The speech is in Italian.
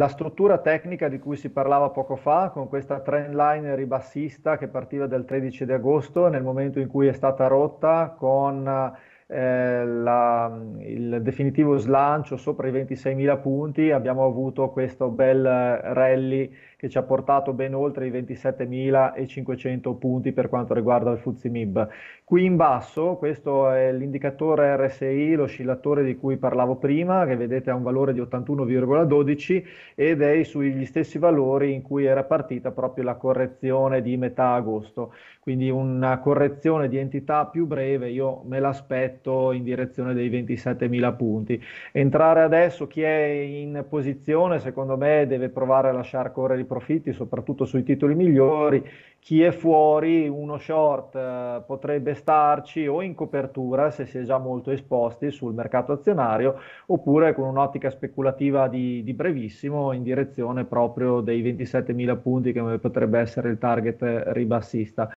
La struttura tecnica di cui si parlava poco fa, con questa trend line ribassista che partiva dal 13 di agosto, nel momento in cui è stata rotta con eh, la Ehm, il definitivo slancio sopra i 26.000 punti, abbiamo avuto questo bel rally che ci ha portato ben oltre i 27.500 punti per quanto riguarda il Mib. Qui in basso, questo è l'indicatore RSI, l'oscillatore di cui parlavo prima, che vedete ha un valore di 81,12 ed è sugli stessi valori in cui era partita proprio la correzione di metà agosto. Quindi una correzione di entità più breve, io me l'aspetto in direzione dei dei 27.000 punti. Entrare adesso chi è in posizione, secondo me, deve provare a lasciare correre i profitti, soprattutto sui titoli migliori. Chi è fuori, uno short eh, potrebbe starci o in copertura se si è già molto esposti sul mercato azionario, oppure con un'ottica speculativa di, di brevissimo in direzione proprio dei 27.000 punti che potrebbe essere il target ribassista.